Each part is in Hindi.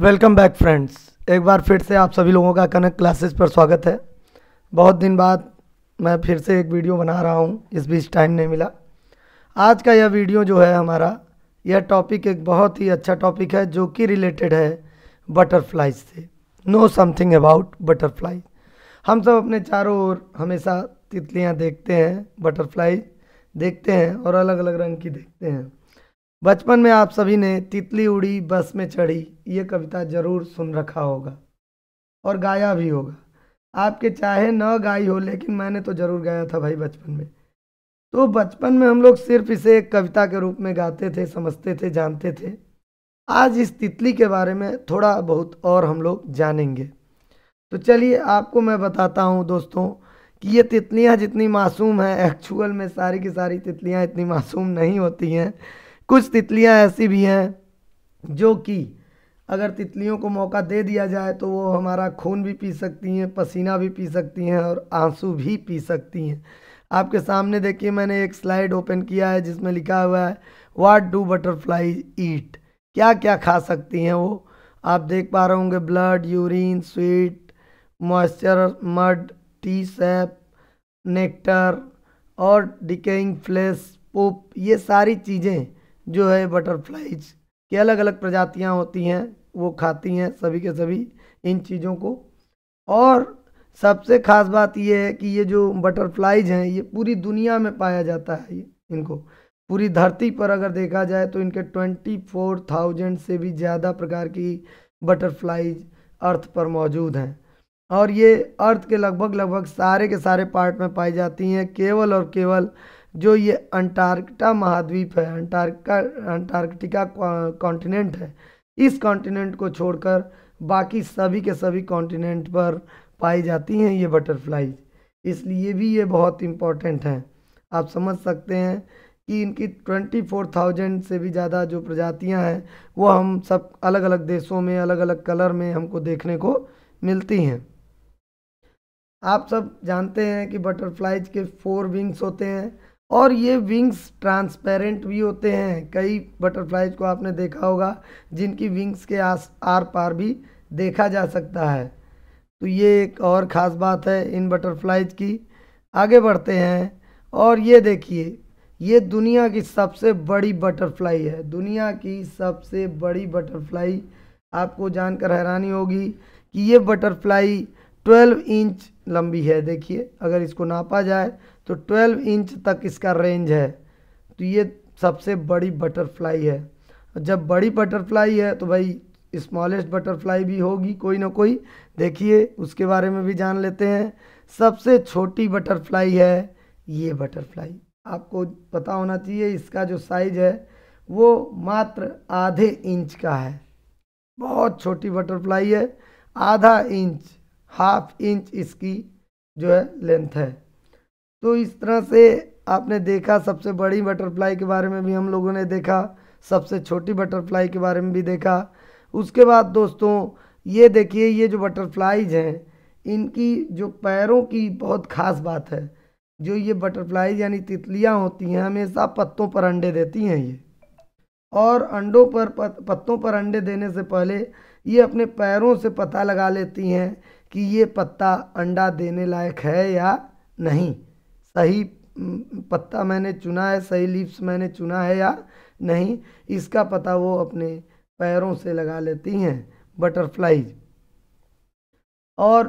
वेलकम बैक फ्रेंड्स एक बार फिर से आप सभी लोगों का कनक क्लासेस पर स्वागत है बहुत दिन बाद मैं फिर से एक वीडियो बना रहा हूँ इस बीच टाइम नहीं मिला आज का यह वीडियो जो है हमारा यह टॉपिक एक बहुत ही अच्छा टॉपिक है जो कि रिलेटेड है बटरफ्लाई से नो समथिंग अबाउट बटरफ्लाई हम सब अपने चारों ओर हमेशा तितलियाँ देखते हैं बटरफ्लाई देखते हैं और अलग अलग रंग की देखते हैं बचपन में आप सभी ने तितली उड़ी बस में चढ़ी ये कविता ज़रूर सुन रखा होगा और गाया भी होगा आपके चाहे न गाई हो लेकिन मैंने तो ज़रूर गाया था भाई बचपन में तो बचपन में हम लोग सिर्फ इसे एक कविता के रूप में गाते थे समझते थे जानते थे आज इस तितली के बारे में थोड़ा बहुत और हम लोग जानेंगे तो चलिए आपको मैं बताता हूँ दोस्तों कि ये तितलियाँ जितनी मासूम हैं एक्चुअल में सारी की सारी तितलियाँ इतनी मासूम नहीं होती हैं कुछ तितलियाँ ऐसी भी हैं जो कि अगर तितलियों को मौका दे दिया जाए तो वो हमारा खून भी पी सकती हैं पसीना भी पी सकती हैं और आंसू भी पी सकती हैं आपके सामने देखिए मैंने एक स्लाइड ओपन किया है जिसमें लिखा हुआ है वाट डू बटरफ्लाई ईट क्या क्या खा सकती हैं वो आप देख पा रहे होंगे blood urine sweet moisture mud tea sap nectar और डिकेइंग फ्लेस पुप ये सारी चीज़ें जो है बटरफ्लाइज की अलग अलग प्रजातियाँ होती हैं वो खाती हैं सभी के सभी इन चीज़ों को और सबसे ख़ास बात ये है कि ये जो बटरफ्लाइज हैं ये पूरी दुनिया में पाया जाता है ये इनको पूरी धरती पर अगर देखा जाए तो इनके ट्वेंटी फोर थाउजेंड से भी ज़्यादा प्रकार की बटरफ्लाइज अर्थ पर मौजूद हैं और ये अर्थ के लगभग लगभग सारे के सारे पार्ट में पाई जाती हैं केवल और केवल जो ये अंटार्कटिका महाद्वीप है अंटार्का अंटार्कटिका कॉन्टिनेंट है इस कॉन्टिनेंट को छोड़कर बाकी सभी के सभी कॉन्टिनेंट पर पाई जाती हैं ये बटरफ्लाइज इसलिए भी ये बहुत इम्पॉर्टेंट हैं आप समझ सकते हैं कि इनकी ट्वेंटी फोर थाउजेंड से भी ज़्यादा जो प्रजातियां हैं वो हम सब अलग अलग देशों में अलग अलग कलर में हमको देखने को मिलती हैं आप सब जानते हैं कि बटरफ्लाइज के फोर विंग्स होते हैं और ये विंग्स ट्रांसपेरेंट भी होते हैं कई बटरफ्लाइज को आपने देखा होगा जिनकी विंग्स के आस आर पार भी देखा जा सकता है तो ये एक और ख़ास बात है इन बटरफ्लाइज की आगे बढ़ते हैं और ये देखिए ये दुनिया की सबसे बड़ी बटरफ्लाई है दुनिया की सबसे बड़ी बटरफ्लाई आपको जानकर हैरानी होगी कि ये बटरफ्लाई 12 इंच लंबी है देखिए अगर इसको नापा जाए तो 12 इंच तक इसका रेंज है तो ये सबसे बड़ी बटरफ्लाई है जब बड़ी बटरफ्लाई है तो भाई स्मॉलेस्ट बटरफ्लाई भी होगी कोई ना कोई देखिए उसके बारे में भी जान लेते हैं सबसे छोटी बटरफ्लाई है ये बटरफ्लाई आपको पता होना चाहिए इसका जो साइज़ है वो मात्र आधे इंच का है बहुत छोटी बटरफ्लाई है आधा इंच हाफ इंच इसकी जो है लेंथ है तो इस तरह से आपने देखा सबसे बड़ी बटरफ्लाई के बारे में भी हम लोगों ने देखा सबसे छोटी बटरफ्लाई के बारे में भी देखा उसके बाद दोस्तों ये देखिए ये जो बटरफ्लाइज हैं इनकी जो पैरों की बहुत ख़ास बात है जो ये बटरफ्लाइज यानी तितलियाँ होती हैं हमेशा पत्तों पर अंडे देती हैं ये और अंडों पर पत्तों पर अंडे देने से पहले ये अपने पैरों से पता लगा लेती हैं कि ये पत्ता अंडा देने लायक है या नहीं सही पत्ता मैंने चुना है सही लीव्स मैंने चुना है या नहीं इसका पता वो अपने पैरों से लगा लेती हैं बटरफ्लाइज और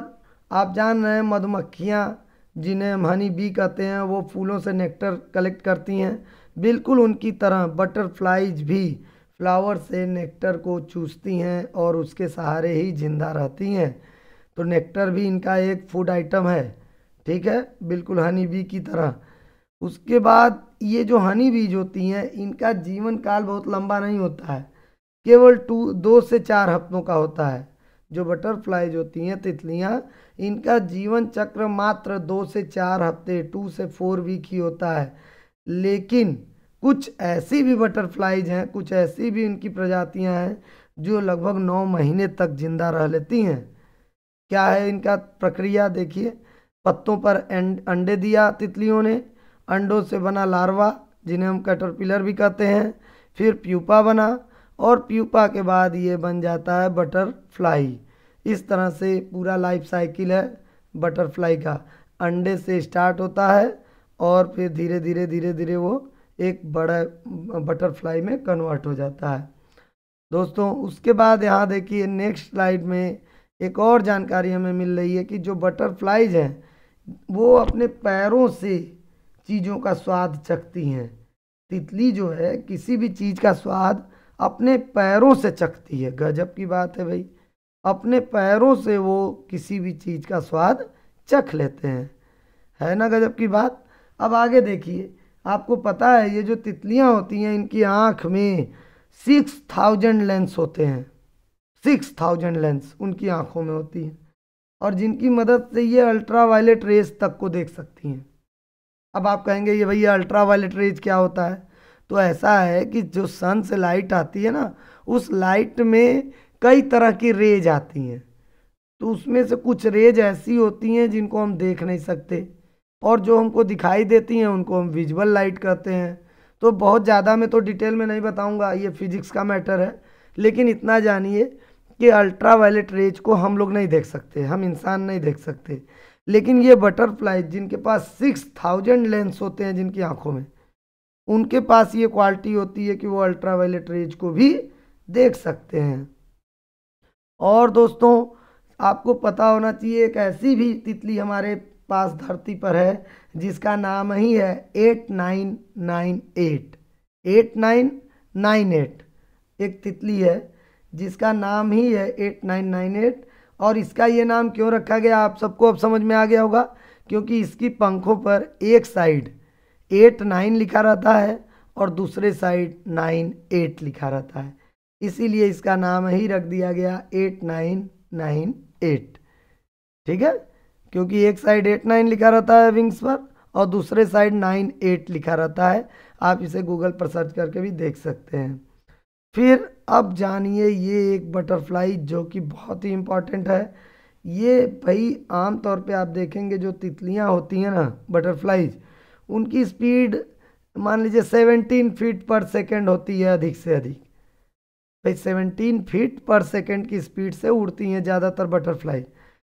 आप जान रहे हैं मधुमक्खियाँ जिन्हें हम हनी बी कहते हैं वो फूलों से नेक्टर कलेक्ट करती हैं बिल्कुल उनकी तरह बटरफ्लाइज भी फ्लावर से नेक्टर को चूसती हैं और उसके सहारे ही जिंदा रहती हैं तो नेक्टर भी इनका एक फूड आइटम है ठीक है बिल्कुल हनी बी की तरह उसके बाद ये जो हनी बीज होती हैं इनका जीवन काल बहुत लंबा नहीं होता है केवल टू दो से चार हफ्तों का होता है जो बटरफ्लाईज होती हैं तितलियाँ इनका जीवन चक्र मात्र दो से चार हफ्ते टू से फोर वीक ही होता है लेकिन कुछ ऐसी भी बटरफ्लाइज हैं कुछ ऐसी भी इनकी प्रजातियां हैं जो लगभग नौ महीने तक जिंदा रह लेती हैं क्या है इनका प्रक्रिया देखिए पत्तों पर अंडे दिया तितलियों ने अंडों से बना लार्वा जिन्हें हम कैटरपिलर भी कहते हैं फिर प्यूपा बना और प्यूपा के बाद ये बन जाता है बटरफ्लाई इस तरह से पूरा लाइफ साइकिल है बटरफ्लाई का अंडे से स्टार्ट होता है और फिर धीरे धीरे धीरे धीरे वो एक बड़ा बटरफ्लाई में कन्वर्ट हो जाता है दोस्तों उसके बाद यहाँ देखिए नेक्स्ट स्लाइड में एक और जानकारी हमें मिल रही है कि जो बटरफ्लाइज हैं वो अपने पैरों से चीज़ों का स्वाद चखती हैं तितली जो है किसी भी चीज़ का स्वाद अपने पैरों से चखती है गजब की बात है भाई अपने पैरों से वो किसी भी चीज़ का स्वाद चख लेते हैं है ना गजब की बात अब आगे देखिए आपको पता है ये जो तितलियाँ होती हैं इनकी आँख में सिक्स थाउजेंड लेंस होते हैं सिक्स थाउजेंड लेंस उनकी आँखों में होती है और जिनकी मदद से ये अल्ट्रा वायलेट रेज तक को देख सकती हैं अब आप कहेंगे ये भैया अल्ट्रा वायलेट रेज क्या होता है तो ऐसा है कि जो सन से लाइट आती है ना उस लाइट में कई तरह की रेज आती हैं तो उसमें से कुछ रेज ऐसी होती हैं जिनको हम देख नहीं सकते और जो हमको दिखाई देती हैं उनको हम विजुअल लाइट कहते हैं तो बहुत ज़्यादा मैं तो डिटेल में नहीं बताऊंगा ये फिजिक्स का मैटर है लेकिन इतना जानिए कि अल्ट्रा वायलेट रेज को हम लोग नहीं देख सकते हम इंसान नहीं देख सकते लेकिन ये बटरफ्लाई जिनके पास सिक्स थाउजेंड लेंस होते हैं जिनकी आंखों में उनके पास ये क्वालिटी होती है कि वो अल्ट्रा वायलेट रेज को भी देख सकते हैं और दोस्तों आपको पता होना चाहिए एक ऐसी भी तितली हमारे पास धरती पर है जिसका नाम ही है eight nine nine eight eight nine nine eight एक तितली है जिसका नाम ही है एट नाइन नाइन एट और इसका ये नाम क्यों रखा गया आप सबको अब समझ में आ गया होगा क्योंकि इसकी पंखों पर एक साइड एट नाइन लिखा रहता है और दूसरे साइड नाइन एट लिखा रहता है इसीलिए इसका नाम ही रख दिया गया एट नाइन नाइन एट ठीक है क्योंकि एक साइड एट नाइन लिखा रहता है विंग्स पर और दूसरे साइड नाइन एट लिखा रहता है आप इसे गूगल पर सर्च करके भी देख सकते हैं फिर अब जानिए ये एक बटरफ्लाई जो कि बहुत ही इम्पॉर्टेंट है ये भाई आम तौर पे आप देखेंगे जो तितलियाँ होती हैं ना बटरफ्लाइज उनकी स्पीड मान लीजिए सेवनटीन फीट पर सेकंड होती है अधिक से अधिक भाई सेवनटीन फीट पर सेकंड की स्पीड से उड़ती हैं ज़्यादातर बटरफ्लाई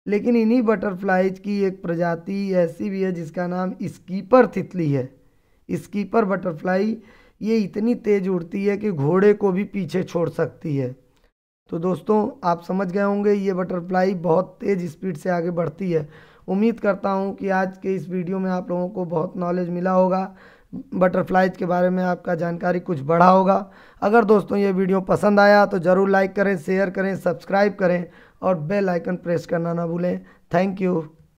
लेकिन इन्हीं बटरफ्लाइज की एक प्रजाति ऐसी भी है जिसका नाम स्कीपर तितली है स्कीपर बटरफ्लाई ये इतनी तेज़ उड़ती है कि घोड़े को भी पीछे छोड़ सकती है तो दोस्तों आप समझ गए होंगे ये बटरफ्लाई बहुत तेज़ स्पीड से आगे बढ़ती है उम्मीद करता हूँ कि आज के इस वीडियो में आप लोगों को बहुत नॉलेज मिला होगा बटरफ्लाइज के बारे में आपका जानकारी कुछ बढ़ा होगा अगर दोस्तों ये वीडियो पसंद आया तो ज़रूर लाइक करें शेयर करें सब्सक्राइब करें और बेल आइकन प्रेस करना ना भूलें थैंक यू